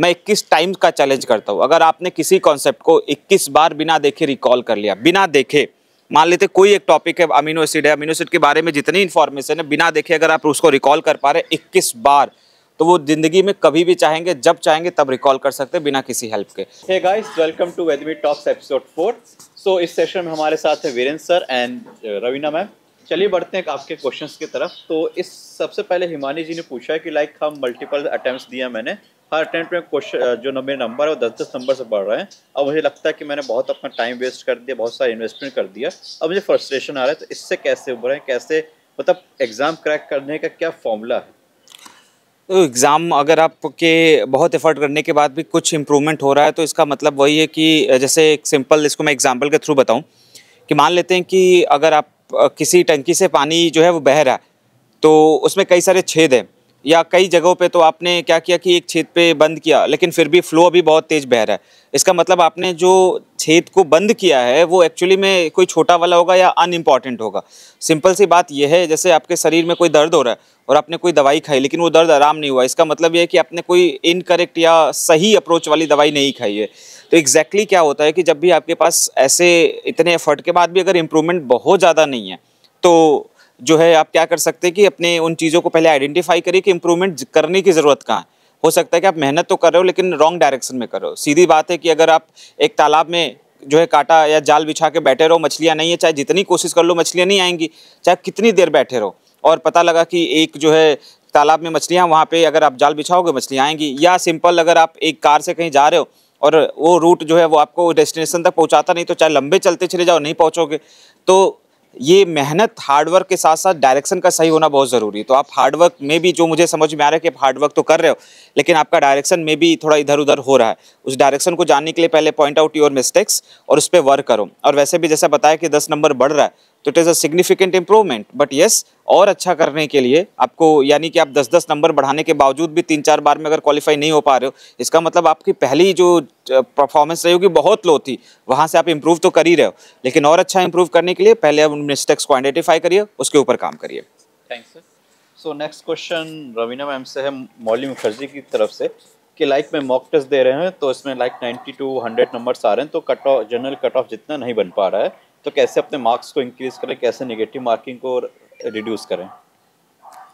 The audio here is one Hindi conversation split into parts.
मैं 21 टाइम्स का चैलेंज करता हूँ अगर आपने किसी कॉन्सेप्ट को 21 बार बिना देखे रिकॉल कर लिया बिना देखे मान लेते कोई एक टॉपिक है अमीनो एसिड है अमीनो एसिड के बारे में जितनी इन्फॉर्मेशन है बिना देखे अगर आप उसको रिकॉल कर पा रहे इक्कीस बार तो वो जिंदगी में कभी भी चाहेंगे जब चाहेंगे तब रिकॉल कर सकते हैं बिना किसी हेल्प के हे गाइस वेलकम टू वेदमी टॉक्स एपिसोड फोर सो इस सेशन में हमारे साथ है Virendra sir and uh, Raveena ma'am चलिए बढ़ते हैं आपके क्वेश्चंस की तरफ तो इस सबसे पहले हिमानी जी ने पूछा है कि लाइक हम मल्टीपल अटेम्प्ट्स दिया मैंने हर अटेम्प्ट में क्वेश्चन जो नंबर नंबर है वो दस दस नंबर से बढ़ रहे हैं अब मुझे लगता है कि मैंने बहुत अपना टाइम वेस्ट कर दिया बहुत सारा इन्वेस्टमेंट कर दिया अब मुझे फ्रस्ट्रेशन आ रहा है तो इससे कैसे उभरें कैसे मतलब एग्ज़ाम क्रैक करने का क्या फॉर्मूला है तो एग्ज़ाम अगर आपके बहुत एफर्ट करने के बाद भी कुछ इम्प्रूवमेंट हो रहा है तो इसका मतलब वही है कि जैसे एक सिंपल इसको मैं एग्जाम्पल के थ्रू बताऊँ कि मान लेते हैं कि अगर आप किसी टंकी से पानी जो है वो बह रहा है तो उसमें कई सारे छेद हैं या कई जगहों पे तो आपने क्या किया कि एक छेद पे बंद किया लेकिन फिर भी फ्लो अभी बहुत तेज बह रहा है इसका मतलब आपने जो छेद को बंद किया है वो एक्चुअली में कोई छोटा वाला होगा या अनइम्पॉर्टेंट होगा सिंपल सी बात यह है जैसे आपके शरीर में कोई दर्द हो रहा है और आपने कोई दवाई खाई लेकिन वो दर्द आराम नहीं हुआ इसका मतलब यह है कि आपने कोई इनकरेक्ट या सही अप्रोच वाली दवाई नहीं खाई है तो एग्जैक्टली exactly क्या होता है कि जब भी आपके पास ऐसे इतने एफर्ट के बाद भी अगर इम्प्रूवमेंट बहुत ज़्यादा नहीं है तो जो है आप क्या कर सकते हैं कि अपने उन चीज़ों को पहले आइडेंटिफाई करिए कि इम्प्रूवमेंट करने की ज़रूरत कहाँ है हो सकता है कि आप मेहनत तो कर रहे हो लेकिन रॉन्ग डायरेक्शन में कर रहे हो सीधी बात है कि अगर आप एक तालाब में जो है काटा या जाल बिछा के बैठे रहो मछलियाँ नहीं है चाहे जितनी कोशिश कर लो मछलियाँ नहीं आएंगी चाहे कितनी देर बैठे रहो और पता लगा कि एक जो है तालाब में मछलियाँ वहाँ पर अगर आप जाल बिछाओगे मछलियाँ आएंगी या सिंपल अगर आप एक कार से कहीं जा रहे हो और वो रूट जो है वो आपको डेस्टिनेशन तक पहुँचाता नहीं तो चाहे लंबे चलते चले जाओ नहीं पहुँचोगे तो ये मेहनत हार्डवर्क के साथ साथ डायरेक्शन का सही होना बहुत ज़रूरी है तो आप हार्डवर्क में भी जो मुझे समझ में आ रहा है कि आप हार्डवर्क तो कर रहे हो लेकिन आपका डायरेक्शन में भी थोड़ा इधर उधर हो रहा है उस डायरेक्शन को जानने के लिए पहले पॉइंट आउट योर मिस्टेक्स और उस पर वर्क करो और वैसे भी जैसा बताया कि दस नंबर बढ़ रहा है तो it is a significant improvement but yes और अच्छा करने के लिए आपको यानी कि आप 10-10 नंबर बढ़ाने के बावजूद भी तीन चार बार में अगर क्वालिफाई नहीं हो पा रहे हो इसका मतलब आपकी पहली जो परफॉर्मेंस रही होगी बहुत लो थी वहाँ से आप इम्प्रूव तो कर ही रहे हो लेकिन और अच्छा इम्प्रूव करने के लिए पहले आप मिस्टेक्स को आइडेंटिफाई करिए उसके ऊपर काम करिए thanks sir so next question Raveena ma'am से है मौली मुखर्जी की तरफ से कि लाइक में मॉक टेस्ट दे रहे हैं तो इसमें like ninety two hundred numbers आ रहे हैं तो cut off general cut off जितना नहीं बन पा रहा है तो कैसे अपने मार्क्स को इंक्रीज करें कैसे निगेटिव मार्किंग को रिड्यूस करें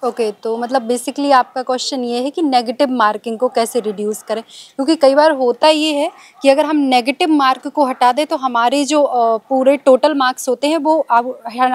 ओके okay, तो मतलब बेसिकली आपका क्वेश्चन ये है कि नेगेटिव मार्किंग को कैसे रिड्यूस करें क्योंकि कई बार होता ये है कि अगर हम नेगेटिव मार्क को हटा दें तो हमारे जो पूरे टोटल मार्क्स होते हैं वो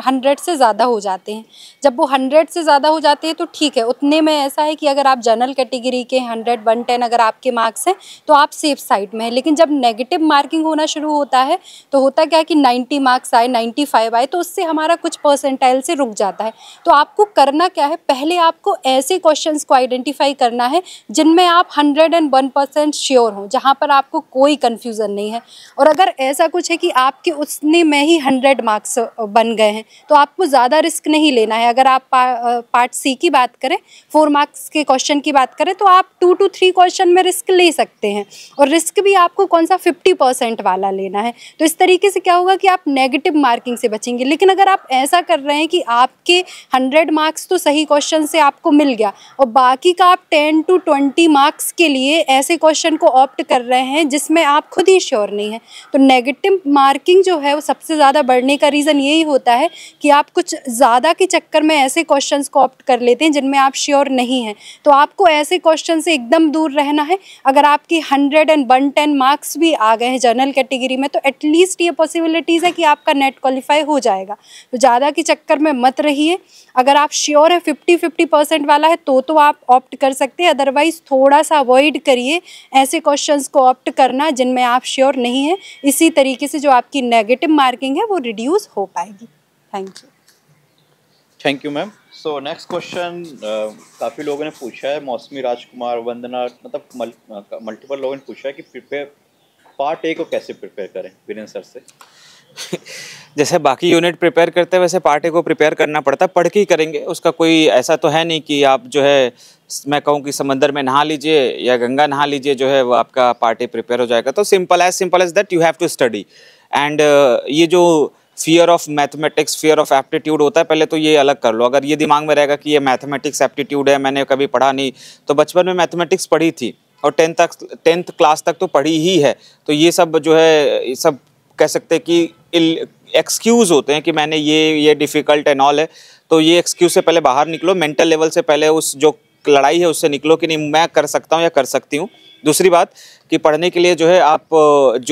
हंड्रेड से ज़्यादा हो जाते हैं जब वो हंड्रेड से ज़्यादा हो जाते हैं तो ठीक है उतने में ऐसा है कि अगर आप जनरल कैटेगरी के हंड्रेड वन टेन अगर आपके मार्क्स हैं तो आप सेफ साइड में हैं लेकिन जब नेगेटिव मार्किंग होना शुरू होता है तो होता क्या कि नाइन्टी मार्क्स आए नाइन्टी आए तो उससे हमारा कुछ परसेंटाइल से रुक जाता है तो आपको करना क्या है पहले आपको ऐसे क्वेश्चंस को आइडेंटिफाई करना है जिनमें आप hundred and one percent sure हों जहाँ पर आपको कोई कन्फ्यूज़न नहीं है और अगर ऐसा कुछ है कि आपके उसने में ही हंड्रेड मार्क्स बन गए हैं तो आपको ज़्यादा रिस्क नहीं लेना है अगर आप पा, पार्ट सी की बात करें फोर मार्क्स के क्वेश्चन की बात करें तो आप टू टू थ्री क्वेश्चन में रिस्क ले सकते हैं और रिस्क भी आपको कौन सा फिफ्टी परसेंट वाला लेना है तो इस तरीके से क्या होगा कि आप नेगेटिव मार्किंग से बचेंगे लेकिन अगर आप ऐसा कर रहे हैं कि आपके हंड्रेड मार्क्स तो सही क्वेश्चन क्वेश्चन से आपको मिल गया और बाकी का आप टेन टू ट्वेंटी मार्क्स के लिए ऐसे क्वेश्चन को ऑप्ट कर रहे हैं जिसमें आप खुद ही श्योर नहीं हैं तो नेगेटिव मार्किंग जो है वो सबसे ज़्यादा बढ़ने का रीज़न यही होता है कि आप कुछ ज़्यादा के चक्कर में ऐसे क्वेश्चन को ऑप्ट कर लेते हैं जिनमें आप श्योर नहीं हैं तो आपको ऐसे क्वेश्चन से एकदम दूर रहना है अगर आपकी hundred and one ten marks भी आ गए हैं जनरल कैटेगरी में तो एटलीस्ट ये पॉसिबिलिटीज़ है कि आपका नेट क्वालिफाई हो जाएगा तो ज़्यादा के चक्कर में मत रहिए अगर आप श्योर है फिफ्टी फिफ्टी फिफ्टी परसेंट वाला है तो तो आप ऑप्ट कर सकते हैं अदरवाइज थोड़ा सा अवॉइड करिए ऐसे क्वेश्चंस को ऑप्ट करना जिनमें आप श्योर नहीं हैं इसी तरीके से जो आपकी नेगेटिव मार्किंग है वो रिड्यूस हो पाएगी thank you thank you ma'am so next question काफ़ी लोगों ने पूछा है मौसमी राजकुमार वंदना मतलब मल्टीपल लोगों ने पूछा है कि प्रिपेयर पार्ट ए को कैसे प्रिपेयर करें वीरेंद्र सर से जैसे बाकी यूनिट प्रिपेयर करते हैं वैसे पार्टी को प्रिपेयर करना पड़ता है पढ़ के ही करेंगे उसका कोई ऐसा तो है नहीं कि आप जो है मैं कहूँ कि समंदर में नहा लीजिए या गंगा नहा लीजिए जो है वो आपका पार्टी प्रिपेयर हो जाएगा तो simple as simple as that you have to study and ये जो fear of mathematics fear of aptitude होता है पहले तो ये अलग कर लो अगर ये दिमाग में रहेगा कि ये मैथमेटिक्स एप्टीट्यूड है मैंने कभी पढ़ा नहीं तो बचपन में मैथमेटिक्स पढ़ी थी और टेंथ तक टेंथ क्लास तक तो पढ़ी ही है तो ये सब जो है सब कह सकते हैं कि एक्सक्यूज़ होते हैं कि मैंने ये ये डिफ़िकल्ट एंड ऑल है तो ये एक्सक्यूज़ से पहले बाहर निकलो मेंटल लेवल से पहले उस जो लड़ाई है उससे निकलो कि नहीं मैं कर सकता हूँ या कर सकती हूँ दूसरी बात कि पढ़ने के लिए जो है आप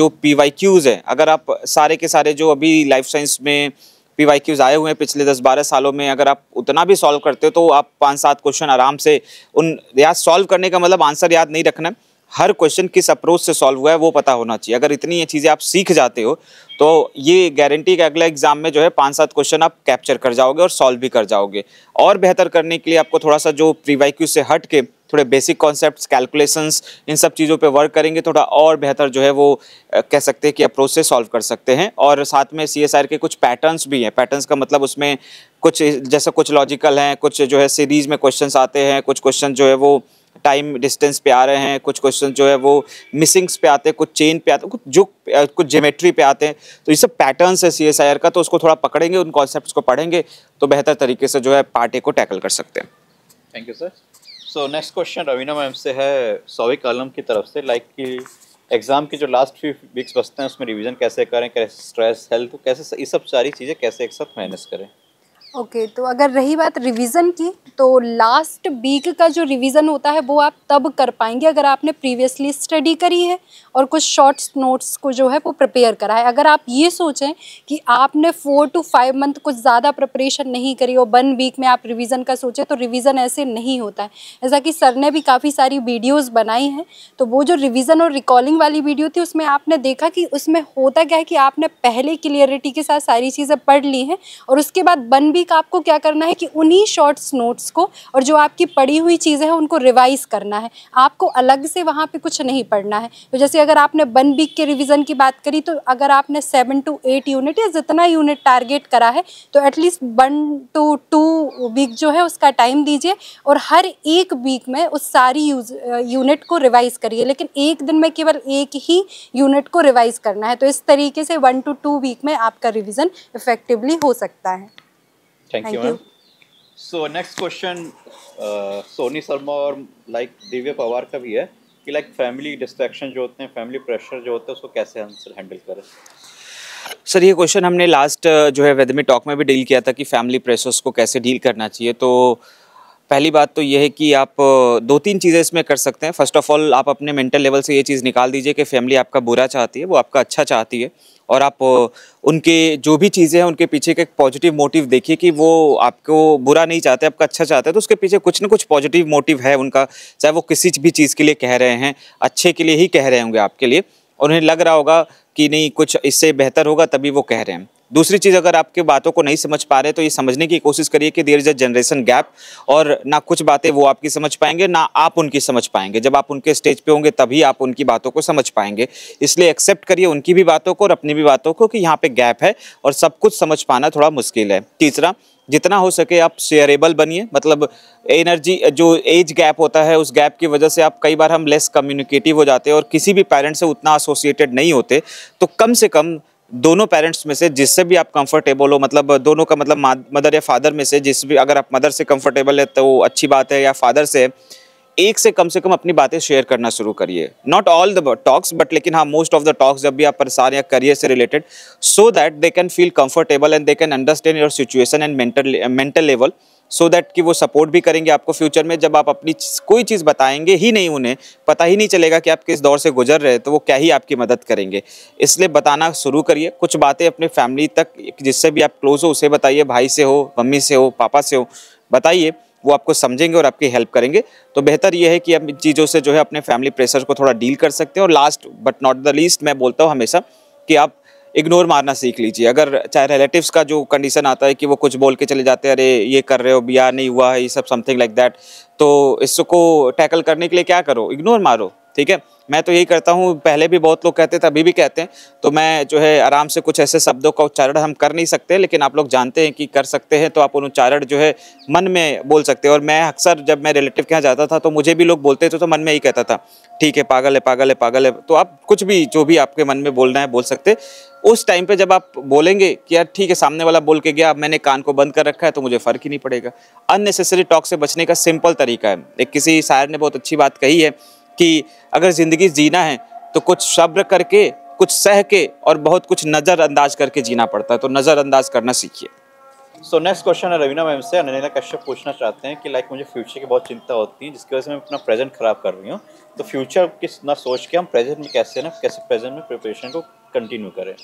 जो पी वाई क्यूज़ हैं अगर आप सारे के सारे जो अभी लाइफ साइंस में पी वाई क्यूज़ आए हुए हैं पिछले दस बारह सालों में अगर आप उतना भी सॉल्व करते हो तो आप पाँच सात क्वेश्चन आराम से उन याद सॉल्व करने का मतलब आंसर याद नहीं रखना हर क्वेश्चन किस अप्रोच से सॉल्व हुआ है वो पता होना चाहिए अगर इतनी ये चीज़ें आप सीख जाते हो तो ये गारंटी के अगले एग्जाम में जो है पाँच सात क्वेश्चन आप कैप्चर कर जाओगे और सॉल्व भी कर जाओगे और बेहतर करने के लिए आपको थोड़ा सा जो प्रीवाई से हट के थोड़े बेसिक कॉन्सेप्ट कैलकुलेशंस इन सब चीज़ों पे वर्क करेंगे थोड़ा और बेहतर जो है वो कह सकते हैं कि अप्रोच से सॉल्व कर सकते हैं और साथ में सी के कुछ पैटर्न्स भी हैं पैटर्न्स का मतलब उसमें कुछ जैसे कुछ लॉजिकल हैं कुछ जो है सीरीज़ में क्वेश्चन आते हैं कुछ क्वेश्चन जो है वो टाइम डिस्टेंस पे आ रहे हैं कुछ क्वेश्चन जो है वो मिसिंग्स पे आते हैं कुछ चेन पे आते हैं कुछ जो कुछ जोमेट्री पे आते हैं तो ये सब पैटर्नस है सी का तो उसको थोड़ा पकड़ेंगे उन कॉन्सेप्ट को पढ़ेंगे तो बेहतर तरीके से जो है पार्टी को टैकल कर सकते हैं thank you sir so next question Raveena ma'am से है सोविक आलम की तरफ से लाइक like कि एग्ज़ाम के जो लास्ट फ्यू वीक्स बचते हैं उसमें रिवीजन कैसे करें कैसे स्ट्रेस हेल्थ कैसे ये सब सारी चीज़ें कैसे एक साथ मैनेज करें ओके okay, तो अगर रही बात रिवीजन की तो लास्ट वीक का जो रिवीजन होता है वो आप तब कर पाएंगे अगर आपने प्रीवियसली स्टडी करी है और कुछ शॉर्ट्स नोट्स को जो है वो प्रिपेयर करा है अगर आप ये सोचें कि आपने फोर टू फाइव मंथ कुछ ज़्यादा प्रिपरेशन नहीं करी और वन वीक में आप रिवीजन का सोचें तो रिवीजन ऐसे नहीं होता है जैसा कि सर ने भी काफ़ी सारी वीडियोज़ बनाई हैं तो वो जो रिविज़न और रिकॉलिंग वाली वीडियो थी उसमें आपने देखा कि उसमें होता क्या है कि आपने पहले क्लियरिटी के साथ सारी चीज़ें पढ़ ली हैं और उसके बाद वन वीक तरीका आपको क्या करना है कि उन्हीं शॉर्ट्स नोट्स को और जो आपकी पढ़ी हुई चीज़ें हैं उनको रिवाइज़ करना है आपको अलग से वहाँ पे कुछ नहीं पढ़ना है तो जैसे अगर आपने वन वीक के रिविज़न की बात करी तो अगर आपने सेवन टू एट यूनिट या जितना यूनिट टारगेट करा है तो at least one two two week जो है उसका टाइम दीजिए और हर एक वीक में उस सारी यूनिट को रिवाइज़ करिए लेकिन एक दिन में केवल एक ही यूनिट को रिवाइज़ करना है तो इस तरीके से वन टू टू वीक में आपका रिविज़न इफेक्टिवली हो सकता है thank you ma'am so next question Soni Sharma और लाइक दिव्य पवार का भी है कि लाइक फैमिली डिस्ट्रैक्शन जो होते हैं फैमिली प्रेशर जो होता है उसको कैसे आंसर हैंडल करें सर ये क्वेश्चन हमने लास्ट uh, जो है वेदमी टॉक में भी डील किया था कि फैमिली प्रेशर्स को कैसे डील करना चाहिए तो पहली बात तो यह है कि आप दो तीन चीज़ें इसमें कर सकते हैं फर्स्ट ऑफ ऑल आप अपने मेंटल लेवल से ये चीज़ निकाल दीजिए कि फैमिली आपका बुरा चाहती है वो आपका अच्छा चाहती है और आप उनके जो भी चीज़ें हैं उनके पीछे का एक पॉजिटिव मोटिव देखिए कि वो आपको बुरा नहीं चाहते आपका अच्छा चाहते हैं तो उसके पीछे कुछ ना कुछ पॉजिटिव मोटिव है उनका चाहे वो किसी भी चीज़ के लिए कह रहे हैं अच्छे के लिए ही कह रहे होंगे आपके लिए और उन्हें लग रहा होगा कि नहीं कुछ इससे बेहतर होगा तभी वो कह रहे हैं दूसरी चीज़ अगर आपके बातों को नहीं समझ पा रहे तो ये समझने की कोशिश करिए कि there is a generation gap और ना कुछ बातें वो आपकी समझ पाएंगे ना आप उनकी समझ पाएंगे जब आप उनके स्टेज पे होंगे तभी आप उनकी बातों को समझ पाएंगे इसलिए एक्सेप्ट करिए उनकी भी बातों को और अपनी भी बातों को कि यहाँ पर गैप है और सब कुछ समझ पाना थोड़ा मुश्किल है तीसरा जितना हो सके आप शेयरेबल बनिए मतलब एनर्जी जो एज गैप होता है उस गैप की वजह से आप कई बार हम लेस कम्युनिकेटिव हो जाते हैं और किसी भी पेरेंट से उतना एसोसिएटेड नहीं होते तो कम से कम दोनों पेरेंट्स में से जिससे भी आप कंफर्टेबल हो मतलब दोनों का मतलब मदर या फादर में से जिस भी अगर आप मदर से कंफर्टेबल है तो अच्छी बात है या फादर से एक से कम से कम अपनी बातें शेयर करना शुरू करिए not all the talks but लेकिन हाँ मोस्ट ऑफ द टॉक्स जब भी आप परेशान या करियर से related so that they can feel comfortable and they can understand your situation and mental mental level so so that कि वो सपोर्ट भी करेंगे आपको फ्यूचर में जब आप अपनी कोई चीज़ बताएंगे ही नहीं उन्हें पता ही नहीं चलेगा कि आप किस दौर से गुजर रहे तो वो क्या ही आपकी मदद करेंगे इसलिए बताना शुरू करिए कुछ बातें अपने फैमिली तक जिससे भी आप क्लोज हो उसे बताइए भाई से हो मम्मी से हो पापा से हो बताइए वो आपको समझेंगे और आपकी हेल्प करेंगे तो बेहतर ये है कि आप इन चीज़ों से जो है अपने फैमिली प्रेशर को थोड़ा डील कर सकते हैं और last but not the least मैं बोलता हूँ हमेशा कि आप इग्नोर मारना सीख लीजिए अगर चाहे रिलेटिव्स का जो कंडीशन आता है कि वो कुछ बोल के चले जाते हैं अरे ये कर रहे हो बिया नहीं हुआ है ये सब समथिंग लाइक दैट तो इसको टैकल करने के लिए क्या करो इग्नोर मारो ठीक है मैं तो यही करता हूँ पहले भी बहुत लोग कहते थे अभी भी कहते हैं तो मैं जो है आराम से कुछ ऐसे शब्दों का उच्चारण हम कर नहीं सकते लेकिन आप लोग जानते हैं कि कर सकते हैं तो आप उन उच्चारण जो है मन में बोल सकते हैं और मैं अक्सर जब मैं रिलेटिव के यहाँ जाता था तो मुझे भी लोग बोलते थे तो मन में यही कहता था ठीक है पागल है पागल है पागल है तो आप कुछ भी जो भी आपके मन में बोलना है बोल सकते उस टाइम पे जब आप बोलेंगे कि यार ठीक है सामने वाला बोल के गया अब मैंने कान को बंद कर रखा है तो मुझे फ़र्क ही नहीं पड़ेगा अननेसेसरी टॉक से बचने का सिंपल तरीका है एक किसी शायर ने बहुत अच्छी बात कही है कि अगर ज़िंदगी जीना है तो कुछ सब्र करके कुछ सह के और बहुत कुछ नज़रअंदाज करके जीना पड़ता है तो नज़रअंदाज करना सीखिए सो नेक्स्ट क्वेश्चन है रवीना मैम से अनिला कश्यप पूछना चाहते हैं कि लाइक मुझे फ्यूचर की बहुत चिंता होती है जिसकी वजह से मैं अपना प्रेजेंट ख़राब कर रही हूँ तो फ्यूचर किस ना सोच के हम प्रेजेंट में कैसे ना कैसे प्रेजेंट में प्रिपरेशन को कंटिन्यू करें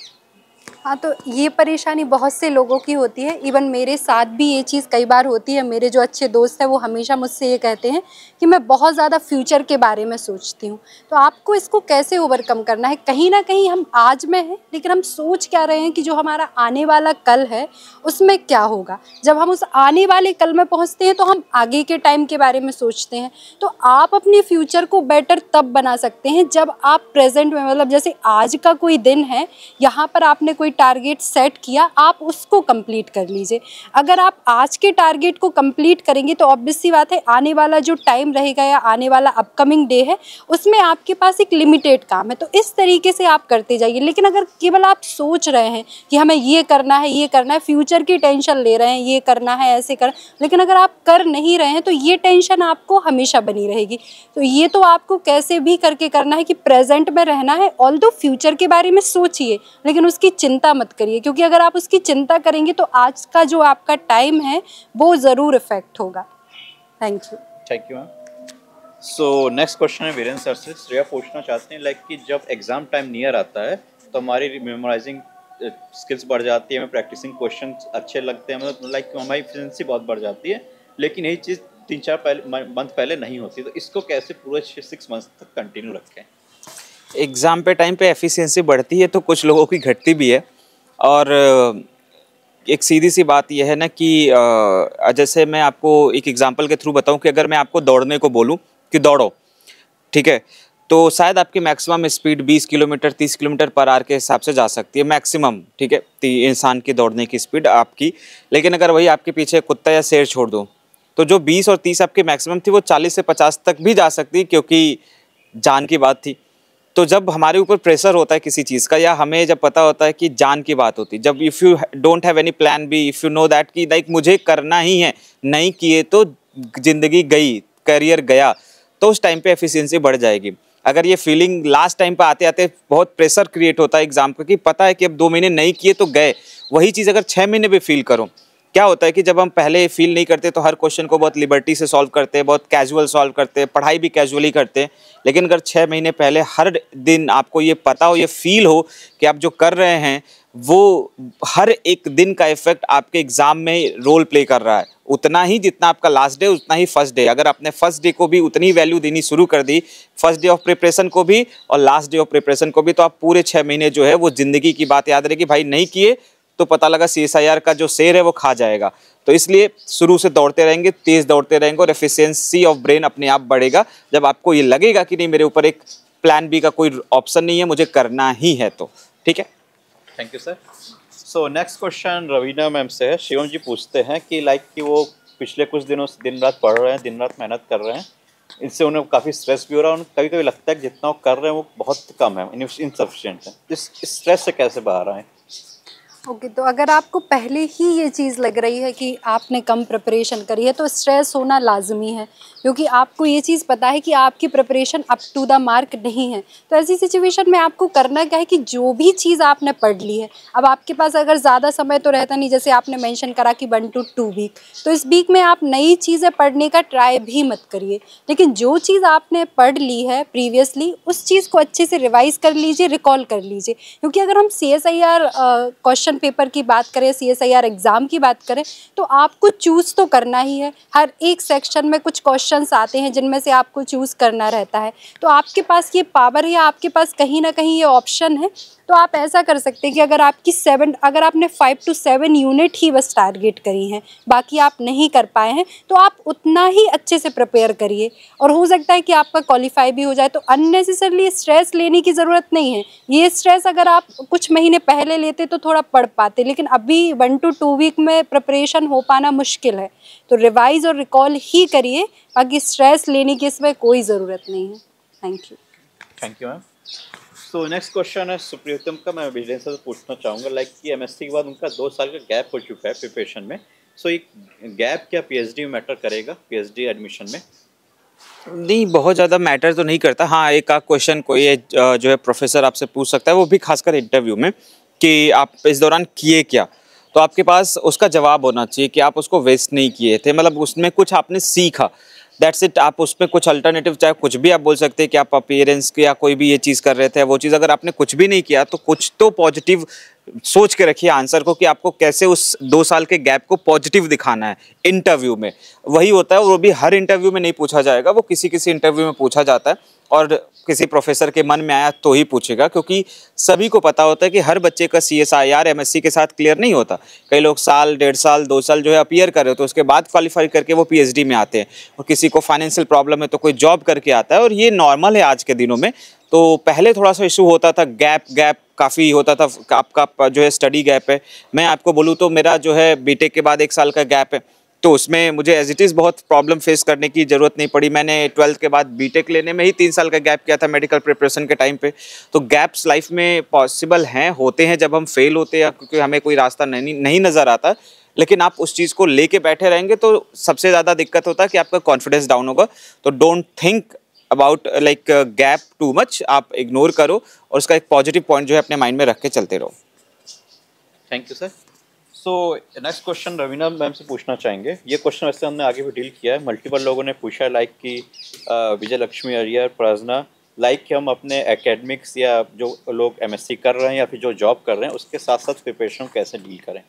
हाँ तो ये परेशानी बहुत से लोगों की होती है इवन मेरे साथ भी ये चीज़ कई बार होती है मेरे जो अच्छे दोस्त हैं वो हमेशा मुझसे ये कहते हैं कि मैं बहुत ज़्यादा फ्यूचर के बारे में सोचती हूँ तो आपको इसको कैसे ओवरकम करना है कहीं ना कहीं हम आज में हैं लेकिन हम सोच क्या रहे हैं कि जो हमारा आने वाला कल है उसमें क्या होगा जब हम उस आने वाले कल में पहुँचते हैं तो हम आगे के टाइम के बारे में सोचते हैं तो आप अपने फ्यूचर को बेटर तब बना सकते हैं जब आप प्रेजेंट में मतलब जैसे आज का कोई दिन है यहाँ पर आपने कोई टारगेट सेट किया आप उसको कंप्लीट कर लीजिए अगर आप आज के टारगेट को कंप्लीट करेंगे तो ऑब्वियस सी बात है आने वाला जो टाइम रहेगा या आने वाला अपकमिंग डे है उसमें आपके पास एक लिमिटेड काम है तो इस तरीके से आप करते जाइए लेकिन अगर केवल आप सोच रहे हैं कि हमें ये करना है ये करना है फ्यूचर की टेंशन ले रहे हैं ये करना है ऐसे कर लेकिन अगर आप कर नहीं रहे हैं तो ये टेंशन आपको हमेशा बनी रहेगी तो ये तो आपको कैसे भी करके करना है कि प्रेजेंट में रहना है ऑल फ्यूचर के बारे में सोचिए लेकिन उसकी चिंता चिंता मत करिए क्योंकि अगर आप उसकी चिंता करेंगे तो आज का जो आपका टाइम है वो ज़रूर इफेक्ट होगा thank you thank you ma'am so next question है वीरेंद्र सर से श्रेया पूछना चाहते हैं लाइक कि जब एग्ज़ाम टाइम नियर आता है तो हमारी मेमोराइजिंग स्किल्स बढ़ जाती है हमें प्रैक्टिसिंग क्वेश्चन अच्छे लगते हैं मतलब लाइक हमारी एफिशिएंसी बहुत बढ़ जाती है लेकिन यही चीज़ तीन चार पहले मंथ पहले नहीं होती तो इसको कैसे पूरे सिक्स मंथ तक कंटिन्यू रखें एग्ज़ाम पे टाइम पे एफिशिएंसी बढ़ती है तो कुछ लोगों की घटती भी है और एक सीधी सी बात यह है ना कि जैसे मैं आपको एक एग्जांपल के थ्रू बताऊं कि अगर मैं आपको दौड़ने को बोलूं कि दौड़ो ठीक है तो शायद आपकी मैक्सिमम स्पीड 20 किलोमीटर 30 किलोमीटर पर आर के हिसाब से जा सकती है मैक्सिमम ठीक है इंसान की दौड़ने की स्पीड आपकी लेकिन अगर वही आपके पीछे कुत्ता या शेर छोड़ दो तो जो 20 और 30 आपकी मैक्सिमम थी वो 40 से 50 तक भी जा सकती क्योंकि जान की बात थी तो जब हमारे ऊपर प्रेशर होता है किसी चीज़ का या हमें जब पता होता है कि जान की बात होती है जब if you don't have any plan B if you know that कि लाइक मुझे करना ही है नहीं किए तो ज़िंदगी गई करियर गया तो उस टाइम पे एफिशिएंसी बढ़ जाएगी अगर ये फीलिंग लास्ट टाइम पे आते आते बहुत प्रेशर क्रिएट होता है एग्ज़ाम का कि पता है कि अब दो महीने नहीं किए तो गए वही चीज़ अगर छः महीने भी फील करो क्या होता है कि जब हम पहले फील नहीं करते तो हर क्वेश्चन को बहुत लिबर्टी से सॉल्व करते हैं बहुत कैजुअल सॉल्व करते हैं पढ़ाई भी कैजुअली करते हैं लेकिन अगर छः महीने पहले हर दिन आपको ये पता हो ये फील हो कि आप जो कर रहे हैं वो हर एक दिन का इफेक्ट आपके एग्ज़ाम में रोल प्ले कर रहा है उतना ही जितना आपका लास्ट डे उतना ही फर्स्ट डे अगर आपने फर्स्ट डे को भी उतनी वैल्यू देनी शुरू कर दी फर्स्ट डे ऑफ प्रिपरेशन को भी और लास्ट डे ऑफ प्रिपरेशन को भी तो आप पूरे छः महीने जो है वो ज़िंदगी की बात याद रहेगी भाई नहीं किए तो पता लगा सी का जो शेर है वो खा जाएगा तो इसलिए शुरू से दौड़ते रहेंगे तेज़ दौड़ते रहेंगे और एफिशिएंसी ऑफ ब्रेन अपने आप बढ़ेगा जब आपको ये लगेगा कि नहीं मेरे ऊपर एक प्लान बी का कोई ऑप्शन नहीं है मुझे करना ही है तो ठीक है thank you sir so next question Raveena ma'am से है शिवम जी पूछते हैं कि लाइक कि वो पिछले कुछ दिनों से दिन रात पढ़ रहे हैं दिन रात मेहनत कर रहे हैं इनसे उन्हें काफ़ी स्ट्रेस भी हो रहा है उन्हें कभी कभी लगता है कि जितना वो कर रहे हैं वो बहुत कम है इनसफिशेंट है इस स्ट्रेस से कैसे बाहर आएँ ओके okay, तो अगर आपको पहले ही ये चीज़ लग रही है कि आपने कम प्रिपरेशन करी है तो स्ट्रेस होना लाजमी है क्योंकि आपको ये चीज़ पता है कि आपकी preparation up to the mark नहीं है तो ऐसी सिचुएशन में आपको करना क्या है कि जो भी चीज़ आपने पढ़ ली है अब आपके पास अगर ज़्यादा समय तो रहता नहीं जैसे आपने मैंशन करा कि वन टू टू वीक तो इस वीक में आप नई चीज़ें पढ़ने का ट्राई भी मत करिए लेकिन जो चीज़ आपने पढ़ ली है प्रीवियसली उस चीज़ को अच्छे से रिवाइज़ कर लीजिए रिकॉल कर लीजिए क्योंकि अगर हम सी क्वेश्चन क्वेश्चन पेपर की बात करें C S I R exam की बात करें तो आपको चूज़ तो करना ही है हर एक सेक्शन में कुछ क्वेश्चन आते हैं जिनमें से आपको चूज़ करना रहता है तो आपके पास ये पावर है आपके पास कहीं ना कहीं ये ऑप्शन है तो आप ऐसा कर सकते हैं कि अगर आपकी सेवन अगर आपने फाइव टू सेवन यूनिट ही बस टारगेट करी हैं बाकी आप नहीं कर पाए हैं तो आप उतना ही अच्छे से प्रिपेयर करिए और हो सकता है कि आपका क्वालिफाई भी हो जाए तो अननेसेसरली स्ट्रेस लेने की ज़रूरत नहीं है ये स्ट्रेस अगर आप कुछ महीने पहले लेते तो थोड़ा पढ़ पढ़ पाते लेकिन अभी वन टू टू वीक में प्रिपरेशन हो पाना मुश्किल है तो रिवाइज और रिकॉल ही करिए बाकी स्ट्रेस लेने की इसमें कोई ज़रूरत नहीं है thank you thank you ma'am तो नेक्स्ट क्वेश्चन है सुप्रियतम का मैं विजय से पूछना चाहूँगा लाइक कि एम के बाद उनका दो साल का गैप हो चुका है प्रिपरेशन में सो एक गैप क्या पी में मैटर करेगा पी एडमिशन में नहीं बहुत ज़्यादा मैटर तो नहीं करता हाँ एक आध क्वेश्चन कोई जो है प्रोफेसर आपसे पूछ सकता है वो भी खासकर इंटरव्यू में कि आप इस दौरान किए क्या तो आपके पास उसका जवाब होना चाहिए कि आप उसको वेस्ट नहीं किए थे मतलब उसमें कुछ आपने सीखा दैट्स इट आप उसमें कुछ अल्टरनेटिव चाहे कुछ भी आप बोल सकते हैं कि आप अपीयरेंस या कोई भी ये चीज़ कर रहे थे वो चीज़ अगर आपने कुछ भी नहीं किया तो कुछ तो पॉजिटिव सोच के रखिए आंसर को कि आपको कैसे उस दो साल के गैप को पॉजिटिव दिखाना है इंटरव्यू में वही होता है वो भी हर इंटरव्यू में नहीं पूछा जाएगा वो किसी किसी इंटरव्यू में पूछा जाता है और किसी प्रोफेसर के मन में आया तो ही पूछेगा क्योंकि सभी को पता होता है कि हर बच्चे का C S I R M S C के साथ क्लियर नहीं होता कई लोग साल डेढ़ साल दो साल जो है अपीयर कर रहे हो तो उसके बाद क्वालिफाई करके वो पी एच डी में आते हैं और किसी को फाइनेंशियल प्रॉब्लम है तो कोई जॉब करके आता है और ये नॉर्मल है आज के दिनों में तो पहले थोड़ा सा इशू होता था गैप गैप काफ़ी होता था आपका जो है स्टडी गैप है मैं आपको बोलूँ तो मेरा जो है बीटेक के बाद एक साल का गैप है तो उसमें मुझे एज इट इज़ बहुत प्रॉब्लम फेस करने की ज़रूरत नहीं पड़ी मैंने ट्वेल्थ के बाद बीटेक लेने में ही तीन साल का गैप किया था मेडिकल प्रिपरेशन के टाइम पे तो गैप्स लाइफ में पॉसिबल हैं होते हैं जब हम फेल होते हैं क्योंकि हमें कोई रास्ता नहीं नहीं नज़र आता लेकिन आप उस चीज़ को लेके बैठे रहेंगे तो सबसे ज़्यादा दिक्कत होता है कि आपका कॉन्फिडेंस डाउन होगा तो don't think about like gap too much आप इग्नोर करो और उसका एक पॉजिटिव पॉइंट जो है अपने माइंड में रख के चलते रहो thank you sir so next question Raveena ma'am से पूछना चाहेंगे ये क्वेश्चन वैसे हमने आगे भी डील किया है मल्टीपल लोगों ने पूछा लाइक कि विजय लक्ष्मी अरियर प्राजना लाइक कि हम अपने एकेडमिक्स या जो लोग एमएससी कर रहे हैं या फिर जो जॉब कर रहे हैं उसके साथ साथ प्रिपरेशन कैसे डील करें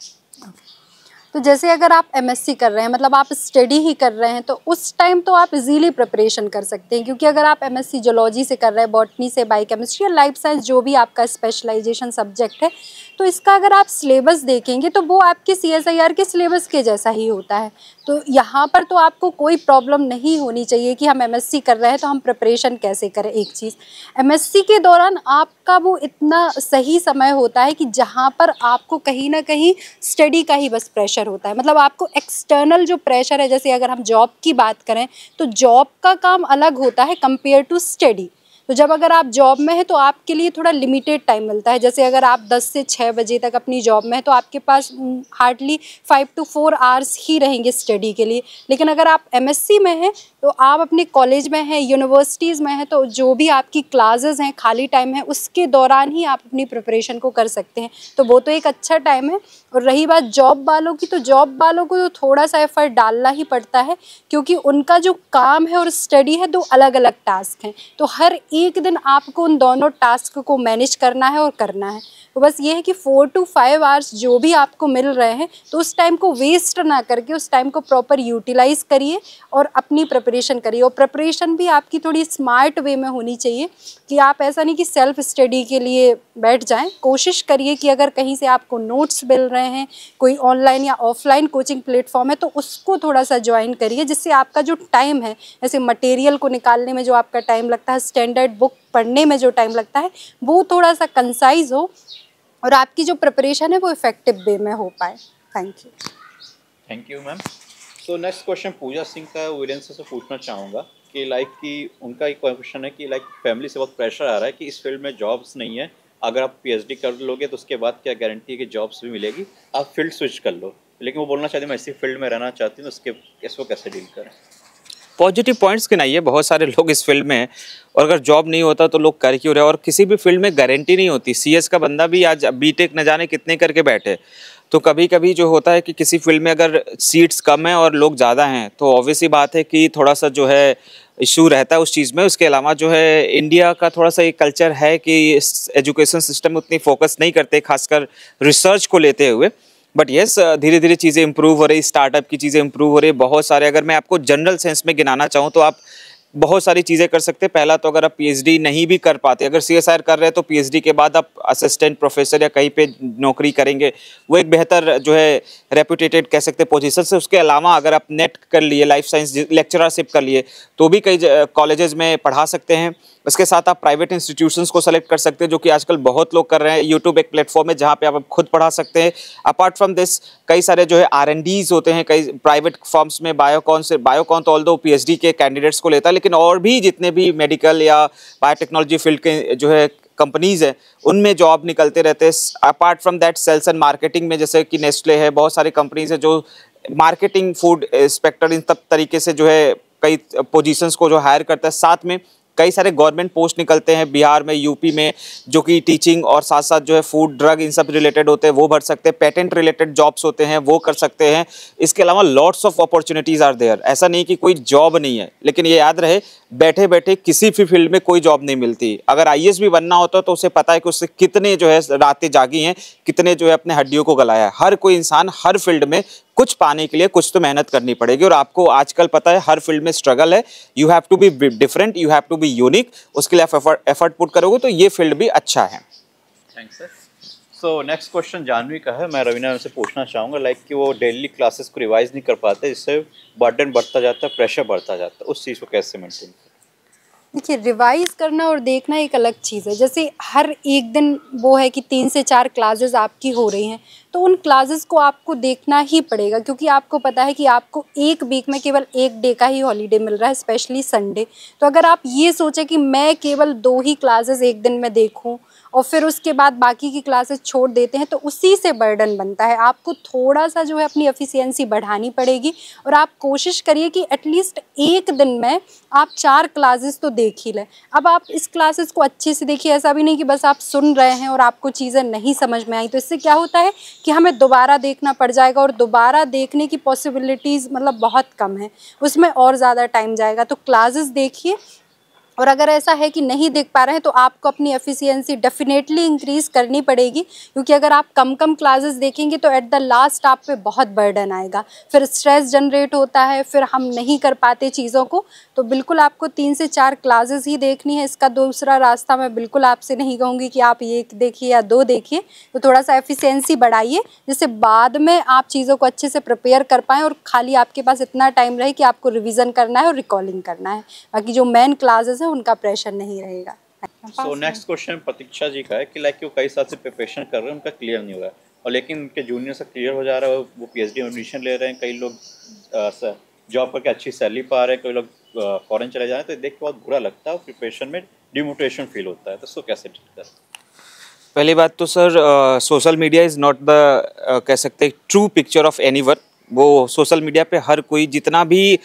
तो जैसे अगर आप एम कर रहे हैं मतलब आप स्टडी ही कर रहे हैं तो उस टाइम तो आप इजीली प्रिपरेशन कर सकते हैं क्योंकि अगर आप एमएससी जोलॉजी से कर रहे हैं बॉटनी से बाई केमिस्ट्री या लाइफ साइंस जो भी आपका स्पेशलाइजेशन सब्जेक्ट है तो इसका अगर आप सिलेबस देखेंगे तो वो आपके सी के सिलेबस के जैसा ही होता है तो यहाँ पर तो आपको कोई प्रॉब्लम नहीं होनी चाहिए कि हम एम कर रहे हैं तो हम प्रिपरेशन कैसे करें एक चीज़ एम के दौरान आपका वो इतना सही समय होता है कि जहाँ पर आपको कहीं ना कहीं स्टडी का ही बस प्रेशर प्रेशर होता है मतलब आपको एक्सटर्नल जो प्रेशर है जैसे अगर हम जॉब की बात करें तो जॉब का काम अलग होता है कंपेयर टू स्टडी तो जब अगर आप जॉब में हैं तो आपके लिए थोड़ा लिमिटेड टाइम मिलता है जैसे अगर आप 10 से 6 बजे तक अपनी जॉब में हैं तो आपके पास हार्डली 5 टू 4 आवर्स ही रहेंगे स्टडी के लिए लेकिन अगर आप एमएससी में हैं तो आप अपने कॉलेज में हैं यूनिवर्सिटीज़ में हैं तो जो भी आपकी क्लासेस हैं खाली टाइम है उसके दौरान ही आप अपनी प्रिपरेशन को कर सकते हैं तो वो तो एक अच्छा टाइम है और रही बात जॉब वालों की तो जॉब वालों को तो थोड़ा सा एफर्ट डालना ही पड़ता है क्योंकि उनका जो काम है और स्टडी है दो अलग अलग टास्क हैं तो हर एक दिन आपको उन दोनों टास्क को मैनेज करना है और करना है तो बस ये है कि फ़ोर टू फाइव आवर्स जो भी आपको मिल रहे हैं तो उस टाइम को वेस्ट ना करके उस टाइम को प्रॉपर यूटिलाइज़ करिए और अपनी प्रिपरेशन प्रिपरेशन करिए और प्रिपरेशन भी आपकी थोड़ी स्मार्ट वे में होनी चाहिए कि आप ऐसा नहीं कि सेल्फ स्टडी के लिए बैठ जाएं कोशिश करिए कि अगर कहीं से आपको नोट्स मिल रहे हैं कोई ऑनलाइन या ऑफलाइन कोचिंग प्लेटफॉर्म है तो उसको थोड़ा सा ज्वाइन करिए जिससे आपका जो टाइम है ऐसे मटेरियल को निकालने में जो आपका टाइम लगता है स्टैंडर्ड बुक पढ़ने में जो टाइम लगता है वो थोड़ा सा कंसाइज हो और आपकी जो प्रिपरेशन है वो इफ़ेक्टिव वे में हो पाए thank you thank you ma'am so next question Puja Singh का वीरेंद्र से पूछना चाहूँगा कि लाइक कि उनका एक क्वेश्चन है कि लाइक फैमिली से बहुत प्रेशर आ रहा है कि इस फील्ड में जॉब्स नहीं है अगर आप पीएचडी कर लोगे तो उसके बाद क्या गारंटी है कि जॉब्स भी मिलेगी आप फील्ड स्विच कर लो लेकिन वो बोलना चाहते मैं इसी फील्ड में रहना चाहती हूँ तो उसके इसको कैसे डील करें पॉजिटिव पॉइंट्स गिनाइए बहुत सारे लोग इस फील्ड में हैं और अगर जॉब नहीं होता तो लोग कर क्यों रहे और किसी भी फील्ड में गारंटी नहीं होती सीएस का बंदा भी आज बी टेक न जाने कितने करके बैठे तो कभी कभी जो होता है कि किसी फील्ड में अगर सीट्स कम हैं और लोग ज़्यादा हैं तो ऑब्वियसली बात है कि थोड़ा सा जो है इशू रहता है उस चीज़ में उसके अलावा जो है इंडिया का थोड़ा सा एक कल्चर है कि एजुकेशन सिस्टम उतनी फोकस नहीं करते खासकर रिसर्च को लेते हुए बट येस uh, धीरे धीरे चीज़ें इंप्रूव हो रही स्टार्टअप की चीज़ें इंप्रूव हो रही बहुत सारे अगर मैं आपको जनरल सेंस में गिनाना चाहूँ तो आप बहुत सारी चीज़ें कर सकते हैं पहला तो अगर आप पीएचडी नहीं भी कर पाते अगर सीएसआर कर रहे हैं तो पीएचडी के बाद आप असिस्टेंट प्रोफेसर या कहीं पे नौकरी करेंगे वो एक बेहतर जो है रेपूटेटेड कह सकते हैं पोजीशन से उसके अलावा अगर आप नेट कर लिए लाइफ साइंस लेक्चरारशिप कर लिए तो भी कई कॉलेजेस में पढ़ा सकते हैं इसके साथ आप प्राइवेट इंस्टीट्यूशंस को सेलेक्ट कर सकते हैं जो कि आजकल बहुत लोग कर रहे हैं यूट्यूब एक प्लेटफॉर्म है जहाँ पे आप खुद पढ़ा सकते हैं अपार्ट फ्रॉम दिस कई सारे जो है आर होते हैं कई प्राइवेट फॉर्म्स में बायोकॉन से बायोकॉन तो ऑल दो पी के कैंडिडेट्स को लेता है लेकिन और भी जितने भी मेडिकल या बायोटेक्नोलॉजी फील्ड के जो है कंपनीज हैं उनमें जॉब निकलते रहते हैं apart from that sales and marketing में जैसे कि नेस्ले है बहुत सारी कंपनीज है जो मार्केटिंग फूड स्पेक्टर इन सब तरीके से जो है कई पोजीशंस को जो हायर करता है साथ में कई सारे गवर्नमेंट पोस्ट निकलते हैं बिहार में यूपी में जो कि टीचिंग और साथ साथ जो है फूड ड्रग इन सब रिलेटेड होते हैं वो भर सकते हैं पेटेंट रिलेटेड जॉब्स होते हैं वो कर सकते हैं इसके अलावा lots of opportunities are there ऐसा नहीं कि कोई जॉब नहीं है लेकिन ये याद रहे बैठे बैठे किसी भी फील्ड में कोई जॉब नहीं मिलती अगर आई भी बनना होता तो उसे पता है कि उससे कितने जो है रातें जागी हैं कितने जो है अपने हड्डियों को गलाया है हर कोई इंसान हर फील्ड में कुछ पाने के लिए कुछ तो मेहनत करनी पड़ेगी और आपको आजकल पता है हर फील्ड में स्ट्रगल है you have to be different you have to be unique उसके लिए आप एफर्ट पुट करोगे तो ये फील्ड भी अच्छा है सो नेक्स्ट क्वेश्चन जानवी का है मैं रवीना उनसे पूछना चाहूँगा लाइक like कि वो डेली क्लासेस को रिवाइज नहीं कर पाते जिससे बर्डन बढ़ता जाता है प्रेशर बढ़ता जाता है उस चीज़ को कैसे मेंटेन देखिए रिवाइज करना और देखना एक अलग चीज़ है जैसे हर एक दिन वो है कि तीन से चार क्लासेस आपकी हो रही हैं तो उन क्लासेस को आपको देखना ही पड़ेगा क्योंकि आपको पता है कि आपको एक वीक में केवल एक डे का ही हॉलीडे मिल रहा है स्पेशली संडे तो अगर आप ये सोचें कि मैं केवल दो ही क्लासेस एक दिन में देखूं और फिर उसके बाद बाकी की क्लासेस छोड़ देते हैं तो उसी से बर्डन बनता है आपको थोड़ा सा जो है अपनी एफिशियंसी बढ़ानी पड़ेगी और आप कोशिश करिए कि एटलीस्ट एक दिन में आप चार क्लासेस तो देख ही लें अब आप इस क्लासेस को अच्छे से देखिए ऐसा भी नहीं कि बस आप सुन रहे हैं और आपको चीज़ें नहीं समझ में आई तो इससे क्या होता है कि हमें दोबारा देखना पड़ जाएगा और दोबारा देखने की पॉसिबिलिटीज़ मतलब बहुत कम है उसमें और ज़्यादा टाइम जाएगा तो क्लासेस देखिए और अगर ऐसा है कि नहीं देख पा रहे हैं तो आपको अपनी एफिशिएंसी डेफिनेटली इंक्रीज़ करनी पड़ेगी क्योंकि अगर आप कम कम क्लासेस देखेंगे तो एट द लास्ट आप पे बहुत बर्डन आएगा फिर स्ट्रेस जनरेट होता है फिर हम नहीं कर पाते चीज़ों को तो बिल्कुल आपको तीन से चार क्लासेस ही देखनी है इसका दूसरा रास्ता मैं बिल्कुल आपसे नहीं कहूँगी कि आप एक देखिए या दो देखिए तो थोड़ा सा एफिसियंसी बढ़ाइए जिससे बाद में आप चीज़ों को अच्छे से प्रिपेयर कर पाएँ और खाली आपके पास इतना टाइम रहे कि आपको रिविज़न करना है और रिकॉलिंग करना है बाकी जो मेन क्लासेस से उनका प्रेशर नहीं रहेगा सो नेक्स्ट क्वेश्चन प्रतीक्षा जी का है कि लाइक वो कई साल से प्रिपरेशन कर रहे हैं उनका क्लियर नहीं हो रहा है और लेकिन उनके जूनियर से क्लियर हो जा रहा है वो पी पीएचडी एडमिशन ले रहे हैं कई लोग जॉब करके अच्छी सैलरी पा रहे हैं कई लोग फॉरन चले जा रहे हैं तो देख के बहुत बुरा लगता है प्रिपरेशन में डिमोटिवेशन फील होता है तो सो कैसे डील पहली बात तो sir social media is not the कह सकते true picture of any work वो सोशल मीडिया पे हर कोई जितना भी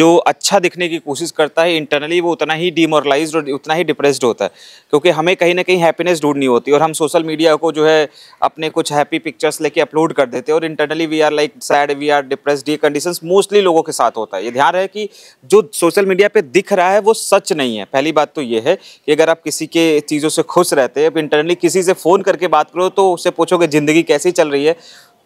जो अच्छा दिखने की कोशिश करता है इंटरनली वो उतना ही डिमोरलाइज और उतना ही डिप्रेस्ड होता है क्योंकि हमें कहीं ना कहीं हैप्पीनेस ढूंढनी होती है और हम सोशल मीडिया को जो है अपने कुछ हैप्पी पिक्चर्स लेके अपलोड कर देते हैं और internally we are like sad we are depress ये कंडीशन मोस्टली लोगों के साथ होता है ये ध्यान रहे कि जो सोशल मीडिया पर दिख रहा है वो सच नहीं है पहली बात तो ये है कि अगर आप किसी के चीज़ों से खुश रहते हैं अब इंटरनली किसी से फ़ोन करके बात करो तो उससे पूछोगे ज़िंदगी कैसी चल रही है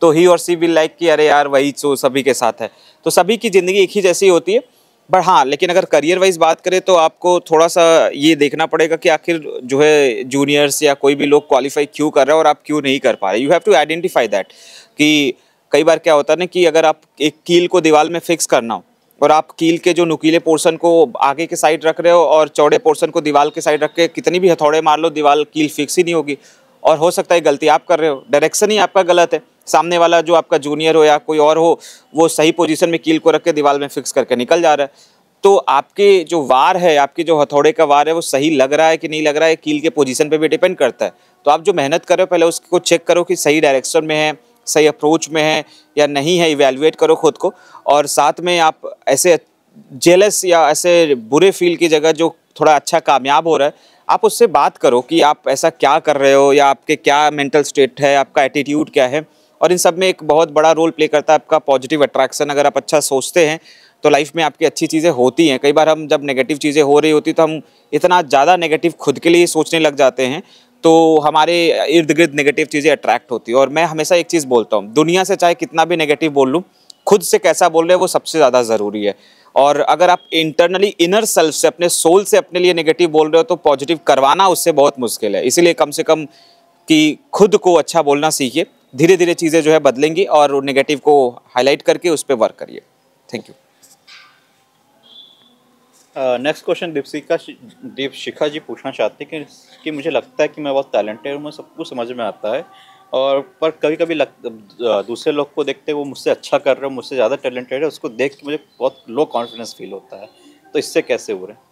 तो ही और सी विल लाइक कि अरे यार वही जो सभी के साथ है तो सभी की ज़िंदगी एक ही जैसी होती है बट हाँ लेकिन अगर करियर वाइज बात करें तो आपको थोड़ा सा ये देखना पड़ेगा कि आखिर जो है जूनियर्स या कोई भी लोग क्वालिफाई क्यों कर रहे हैं और आप क्यों नहीं कर पा रहे you have to identify that कि कई बार क्या होता है ना कि अगर आप एक कील को दीवार में फिक्स करना हो और आप कील के जो नुकीले पोर्शन को आगे के साइड रख रहे हो और चौड़े पोर्शन को दीवार के साइड रख के कितनी भी हथौड़े मार लो दीवार कील फिक्स ही नहीं होगी और हो सकता है गलती आप कर रहे हो डायरेक्शन ही आपका गलत है सामने वाला जो आपका जूनियर हो या कोई और हो वो सही पोजीशन में कील को रख के दीवार में फिक्स करके निकल जा रहा है तो आपके जो वार है आपके जो हथौड़े का वार है वो सही लग रहा है कि नहीं लग रहा है कील के पोजीशन पे भी डिपेंड करता है तो आप जो मेहनत कर रहे हो पहले उसको चेक करो कि सही डायरेक्शन में है सही अप्रोच में है या नहीं है इवेलुएट करो खुद को और साथ में आप ऐसे जेलस या ऐसे बुरे फील की जगह जो थोड़ा अच्छा कामयाब हो रहा है आप उससे बात करो कि आप ऐसा क्या कर रहे हो या आपके क्या मेंटल स्टेट है आपका एटीट्यूड क्या है और इन सब में एक बहुत बड़ा रोल प्ले करता है आपका पॉजिटिव अट्रैक्शन अगर आप अच्छा सोचते हैं तो लाइफ में आपकी अच्छी चीज़ें होती हैं कई बार हम जब नेगेटिव चीज़ें हो रही होती तो हम इतना ज़्यादा नेगेटिव खुद के लिए सोचने लग जाते हैं तो हमारे इर्द गिर्द नेगेटिव चीज़ें अट्रैक्ट होती है और मैं हमेशा एक चीज़ बोलता हूँ दुनिया से चाहे कितना भी नेगेटिव बोल लूँ खुद से कैसा बोल रहे हैं वो सबसे ज़्यादा ज़रूरी है और अगर आप इंटरनली इनर सेल्फ से अपने सोल से अपने लिए नेगेटिव बोल रहे हो तो पॉजिटिव करवाना उससे बहुत मुश्किल है इसीलिए कम से कम कि खुद को अच्छा बोलना सीखिए धीरे धीरे चीज़ें जो है बदलेंगी और नेगेटिव को हाईलाइट करके उस पर वर्क करिए thank you next question Deepshika Deep Shikha ji पूछना चाहते हैं कि, कि मुझे लगता है कि मैं बहुत टैलेंटेड हूँ मैं सब कुछ समझ में आता है और पर कभी कभी लग दूसरे लोग को देखते वो मुझसे अच्छा कर रहे हो मुझसे ज़्यादा टैलेंटेड है उसको देख के मुझे बहुत लो कॉन्फिडेंस फील होता है तो इससे कैसे हो रहे हैं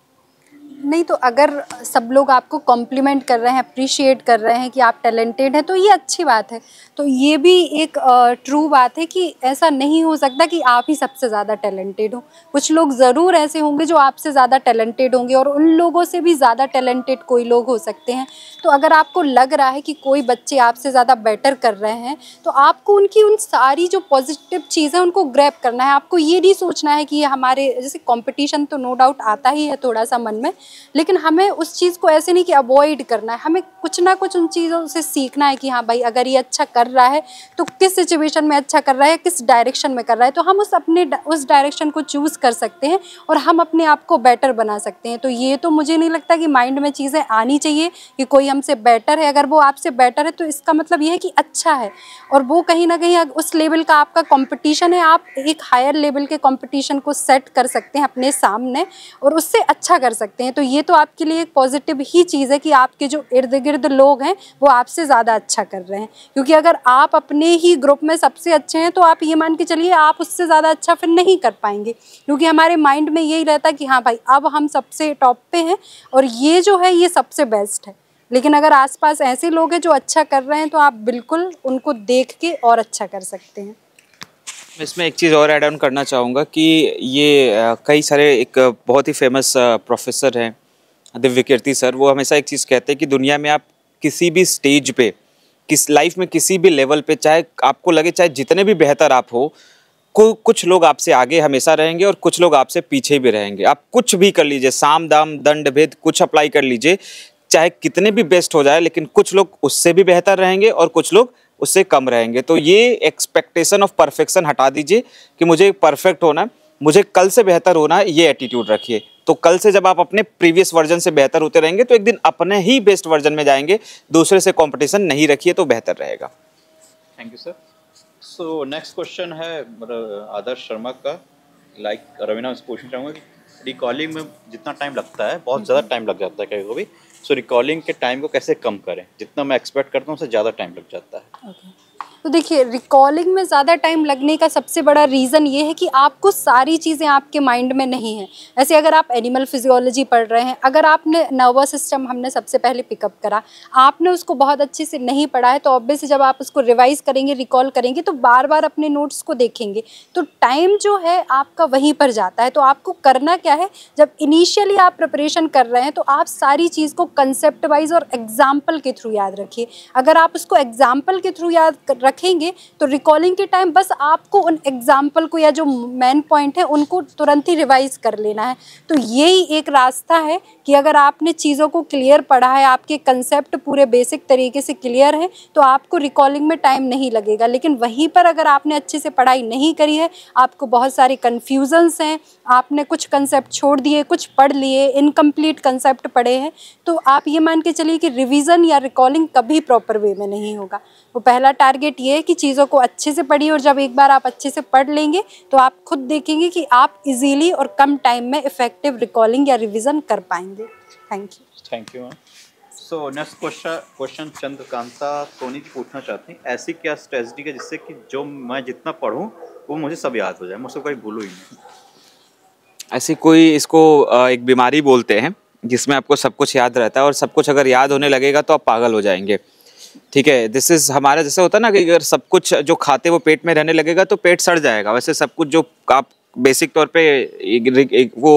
नहीं तो अगर सब लोग आपको कॉम्प्लीमेंट कर रहे हैं अप्रिशिएट कर रहे हैं कि आप टैलेंटेड हैं तो ये अच्छी बात है तो ये भी एक ट्रू बात है कि ऐसा नहीं हो सकता कि आप ही सबसे ज़्यादा टैलेंटेड हो कुछ लोग ज़रूर ऐसे होंगे जो आपसे ज़्यादा टैलेंटेड होंगे और उन लोगों से भी ज़्यादा टैलेंटेड कोई लोग हो सकते हैं तो अगर आपको लग रहा है कि कोई बच्चे आपसे ज़्यादा बेटर कर रहे हैं तो आपको उनकी उन सारी जो पॉजिटिव चीज़ें उनको ग्रैप करना है आपको ये नहीं सोचना है कि हमारे जैसे कॉम्पिटिशन तो नो डाउट आता ही है थोड़ा सा मन में लेकिन हमें उस चीज़ को ऐसे नहीं कि अवॉइड करना है हमें कुछ ना कुछ उन चीज़ों से सीखना है कि हाँ भाई अगर ये अच्छा कर रहा है तो किस सिचुएशन में अच्छा कर रहा है किस डायरेक्शन में कर रहा है तो हम उस अपने उस डायरेक्शन को चूज़ कर सकते हैं और हम अपने आप को बेटर बना सकते हैं तो ये तो मुझे नहीं लगता कि माइंड में चीज़ें आनी चाहिए कि कोई हमसे बेटर है अगर वो आपसे बेटर है तो इसका मतलब ये है कि अच्छा है और वो कहीं ना कहीं उस लेवल का आपका कॉम्पिटिशन है आप एक हायर लेवल के कॉम्पिटिशन को सेट कर सकते हैं अपने सामने और उससे अच्छा कर सकते हैं तो तो ये तो आपके लिए एक पॉजिटिव ही चीज़ है कि आपके जो इर्द गिर्द लोग हैं वो आपसे ज़्यादा अच्छा कर रहे हैं क्योंकि अगर आप अपने ही ग्रुप में सबसे अच्छे हैं तो आप ये मान के चलिए आप उससे ज़्यादा अच्छा फिर नहीं कर पाएंगे क्योंकि हमारे माइंड में यही रहता है कि हाँ भाई अब हम सबसे टॉप पे हैं और ये जो है ये सबसे बेस्ट है लेकिन अगर आसपास ऐसे लोग हैं जो अच्छा कर रहे हैं तो आप बिल्कुल उनको देख के और अच्छा कर सकते हैं मैं इसमें एक चीज़ और ऐड ऑन करना चाहूँगा कि ये कई सारे एक बहुत ही फेमस प्रोफेसर हैं दिव्य कीर्ति सर वो हमेशा एक चीज़ कहते हैं कि दुनिया में आप किसी भी स्टेज पे किस लाइफ में किसी भी लेवल पे चाहे आपको लगे चाहे जितने भी बेहतर आप हो को कुछ लोग आपसे आगे हमेशा रहेंगे और कुछ लोग आपसे पीछे भी रहेंगे आप कुछ भी कर लीजिए साम दाम दंड भेद कुछ अप्लाई कर लीजिए चाहे कितने भी बेस्ट हो जाए लेकिन कुछ लोग उससे भी बेहतर रहेंगे और कुछ लोग उससे कम रहेंगे तो ये एक्सपेक्टेशन ऑफ परफेक्शन हटा दीजिए कि मुझे परफेक्ट होना है मुझे कल से बेहतर होना है ये एटीट्यूड रखिए तो कल से जब आप अपने प्रीवियस वर्जन से बेहतर होते रहेंगे तो एक दिन अपने ही बेस्ट वर्जन में जाएंगे दूसरे से कॉम्पिटिशन नहीं रखिए तो बेहतर रहेगा thank you sir so next question है मतलब, आदर्श शर्मा का लाइक like, रवीना क्वेश्चन चाहूँगा रिकॉलिंग में जितना टाइम लगता है बहुत ज़्यादा टाइम लग जाता है कभी कभी सो रिकॉलिंग के टाइम को कैसे कम करें जितना मैं एक्सपेक्ट करता हूँ उससे ज़्यादा टाइम लग जाता है okay. तो देखिए रिकॉलिंग में ज़्यादा टाइम लगने का सबसे बड़ा रीज़न ये है कि आपको सारी चीज़ें आपके माइंड में नहीं हैं ऐसे अगर आप एनिमल फिजियोलॉजी पढ़ रहे हैं अगर आपने नर्वस सिस्टम हमने सबसे पहले पिकअप करा आपने उसको बहुत अच्छे से नहीं पढ़ा है तो ऑब्वियसली जब आप उसको रिवाइज़ करेंगे रिकॉल करेंगे तो बार बार अपने नोट्स को देखेंगे तो टाइम जो है आपका वहीं पर जाता है तो आपको करना क्या है जब इनिशियली आप प्रिपरेशन कर रहे हैं तो आप सारी चीज़ को कंसेप्ट वाइज और एग्जाम्पल के थ्रू याद रखिए अगर आप उसको एग्जाम्पल के थ्रू याद रखेंगे तो रिकॉलिंग के टाइम बस आपको उन एग्जाम्पल को या जो मेन पॉइंट है उनको तुरंत ही रिवाइज कर लेना है तो यही एक रास्ता है कि अगर आपने चीज़ों को क्लियर पढ़ा है आपके कंसेप्ट पूरे बेसिक तरीके से क्लियर है तो आपको रिकॉलिंग में टाइम नहीं लगेगा लेकिन वहीं पर अगर आपने अच्छे से पढ़ाई नहीं करी है आपको बहुत सारे कन्फ्यूज़न्स हैं आपने कुछ कंसेप्ट छोड़ दिए कुछ पढ़ लिए इनकम्प्लीट कंसेप्ट पढ़े हैं तो आप ये मान के चलिए कि रिविज़न या रिकॉलिंग कभी प्रॉपर वे में नहीं होगा वो पहला टारगेट बट ये है कि चीज़ों को अच्छे से पढ़िए और जब एक बार आप अच्छे से पढ़ लेंगे तो आप खुद देखेंगे कि आप इजीली और कम टाइम में इफेक्टिव रिकॉलिंग या रिविज़न कर पाएंगे thank you thank you ma'am so next question question Chandrakanta Soni ji पूछना चाहते हैं ऐसी क्या स्ट्रेटी है जिससे कि जो मैं जितना पढ़ूँ वो मुझे सब याद हो जाए मुझसे कोई भूलू ही नहीं ऐसी कोई इसको एक बीमारी बोलते हैं जिसमें आपको सब कुछ याद रहता है और सब कुछ अगर याद होने लगेगा तो आप पागल हो जाएंगे ठीक है दिस इज हमारा जैसे होता है ना कि अगर सब कुछ जो खाते वो पेट में रहने लगेगा तो पेट सड़ जाएगा वैसे सब कुछ जो आप बेसिक तौर पे एक, एक वो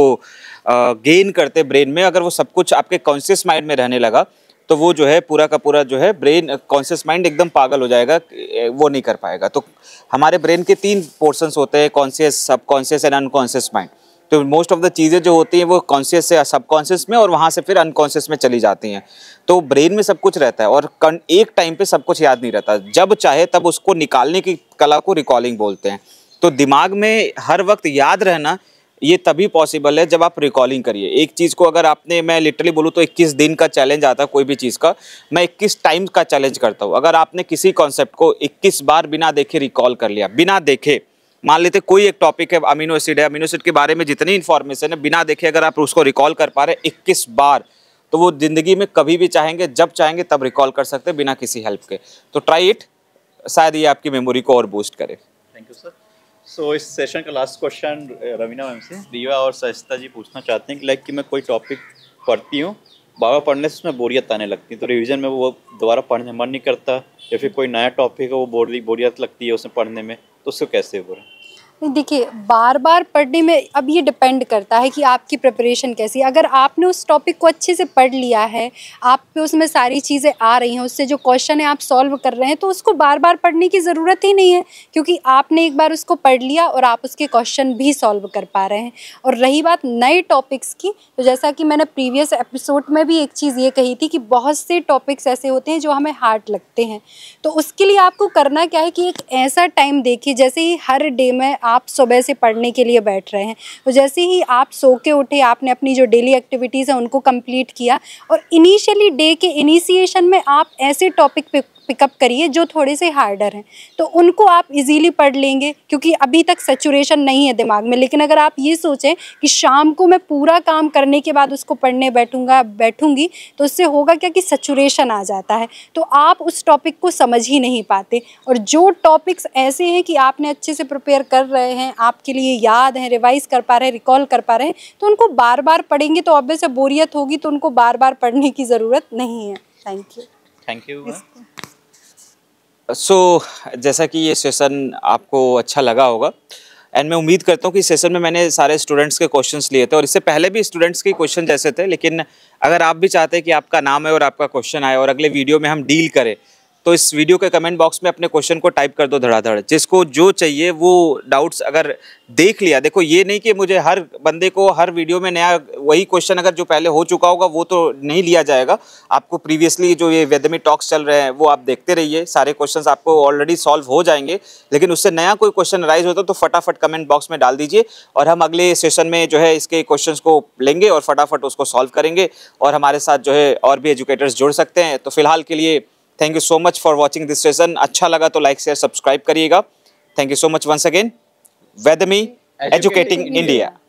गेन करते ब्रेन में अगर वो सब कुछ आपके कॉन्शियस माइंड में रहने लगा तो वो जो है पूरा का पूरा जो है ब्रेन कॉन्शियस माइंड एकदम पागल हो जाएगा वो नहीं कर पाएगा तो हमारे ब्रेन के तीन पोर्शंस होते हैं conscious sub conscious and unconscious mind तो मोस्ट ऑफ द चीज़ें जो होती हैं वो कॉन्शियस से सबकॉन्शियस में और वहाँ से फिर अनकॉन्शियस में चली जाती हैं तो ब्रेन में सब कुछ रहता है और एक टाइम पे सब कुछ याद नहीं रहता जब चाहे तब उसको निकालने की कला को रिकॉलिंग बोलते हैं तो दिमाग में हर वक्त याद रहना ये तभी पॉसिबल है जब आप रिकॉलिंग करिए एक चीज़ को अगर आपने मैं लिटरली बोलूँ तो 21 दिन का चैलेंज आता है कोई भी चीज़ का मैं 21 टाइम का चैलेंज करता हूँ अगर आपने किसी कॉन्सेप्ट को 21 बार बिना देखे रिकॉल कर लिया बिना देखे मान लेते कोई एक टॉपिक है अमीनो एसिड है अमीनो एसिड के बारे में जितनी इन्फॉर्मेशन है बिना देखे अगर आप उसको रिकॉल कर पा रहे इक्कीस बार तो वो ज़िंदगी में कभी भी चाहेंगे जब चाहेंगे तब रिकॉल कर सकते हैं बिना किसी हेल्प के तो ट्राई इट शायद ये आपकी मेमोरी को और बूस्ट करे थैंक यू सर सो इस सेशन का लास्ट क्वेश्चन रवीना मैम से रीवा और सहिस्ता जी पूछना चाहते हैं कि लाइक कि मैं कोई टॉपिक पढ़ती हूँ बाबा पढ़ने से उसमें बोरियत आने लगती है तो रिविजन में वो दोबारा पढ़ने मन नहीं करता या फिर कोई नया टॉपिक है वो बोरी बोरियत लगती है उसमें पढ़ने में तो उसको कैसे बोरा देखिए बार बार पढ़ने में अब ये डिपेंड करता है कि आपकी प्रिपरेशन कैसी है अगर आपने उस टॉपिक को अच्छे से पढ़ लिया है आप पे उसमें सारी चीज़ें आ रही हैं उससे जो क्वेश्चन है आप सॉल्व कर रहे हैं तो उसको बार बार पढ़ने की ज़रूरत ही नहीं है क्योंकि आपने एक बार उसको पढ़ लिया और आप उसके क्वेश्चन भी सॉल्व कर पा रहे हैं और रही बात नए टॉपिक्स की तो जैसा कि मैंने प्रीवियस एपिसोड में भी एक चीज़ ये कही थी कि बहुत से टॉपिक्स ऐसे होते हैं जो हमें हार्ड लगते हैं तो उसके लिए आपको करना क्या है कि एक ऐसा टाइम देखिए जैसे ही हर डे में आप आप सुबह से पढ़ने के लिए बैठ रहे हैं तो जैसे ही आप सो के उठे आपने अपनी जो डेली एक्टिविटीज़ हैं उनको कंप्लीट किया और इनिशियली डे के इनिशिएशन में आप ऐसे टॉपिक पे पिकअप करिए जो थोड़े से हार्डर हैं तो उनको आप इजीली पढ़ लेंगे क्योंकि अभी तक सेचुरेशन नहीं है दिमाग में लेकिन अगर आप ये सोचें कि शाम को मैं पूरा काम करने के बाद उसको पढ़ने बैठूंगा बैठूंगी तो उससे होगा क्या कि सेचुरेशन आ जाता है तो आप उस टॉपिक को समझ ही नहीं पाते और जो टॉपिक्स ऐसे हैं कि आपने अच्छे से प्रिपेयर कर रहे हैं आपके लिए याद हैं रिवाइज़ कर पा रहे हैं रिकॉल कर पा रहे हैं तो उनको बार बार पढ़ेंगे तो ऑब्वियस बोरियत होगी तो उनको बार बार पढ़ने की ज़रूरत नहीं है thank you thank you so so, जैसा कि ये सेशन आपको अच्छा लगा होगा एंड मैं उम्मीद करता हूँ कि सेशन में मैंने सारे स्टूडेंट्स के क्वेश्चंस लिए थे और इससे पहले भी स्टूडेंट्स के क्वेश्चन जैसे थे लेकिन अगर आप भी चाहते हैं कि आपका नाम है और आपका क्वेश्चन आए और अगले वीडियो में हम डील करें तो इस वीडियो के कमेंट बॉक्स में अपने क्वेश्चन को टाइप कर दो धड़ाधड़ जिसको जो चाहिए वो डाउट्स अगर देख लिया देखो ये नहीं कि मुझे हर बंदे को हर वीडियो में नया वही क्वेश्चन अगर जो पहले हो चुका होगा वो तो नहीं लिया जाएगा आपको प्रीवियसली जो ये वेदमी टॉक्स चल रहे हैं वो आप देखते रहिए सारे क्वेश्चन आपको ऑलरेडी सॉल्व हो जाएंगे लेकिन उससे नया कोई क्वेश्चन राइज होता तो फटाफट कमेंट बॉक्स में डाल दीजिए और हम अगले सेशन में जो है इसके क्वेश्चन को लेंगे और फटाफट उसको सॉल्व करेंगे और हमारे साथ जो है और भी एजुकेटर्स जुड़ सकते हैं तो फिलहाल के लिए thank you so much for watching this session अच्छा लगा तो लाइक शेयर सब्सक्राइब करिएगा thank you so much once again वेदमी एजुकेटिंग इंडिया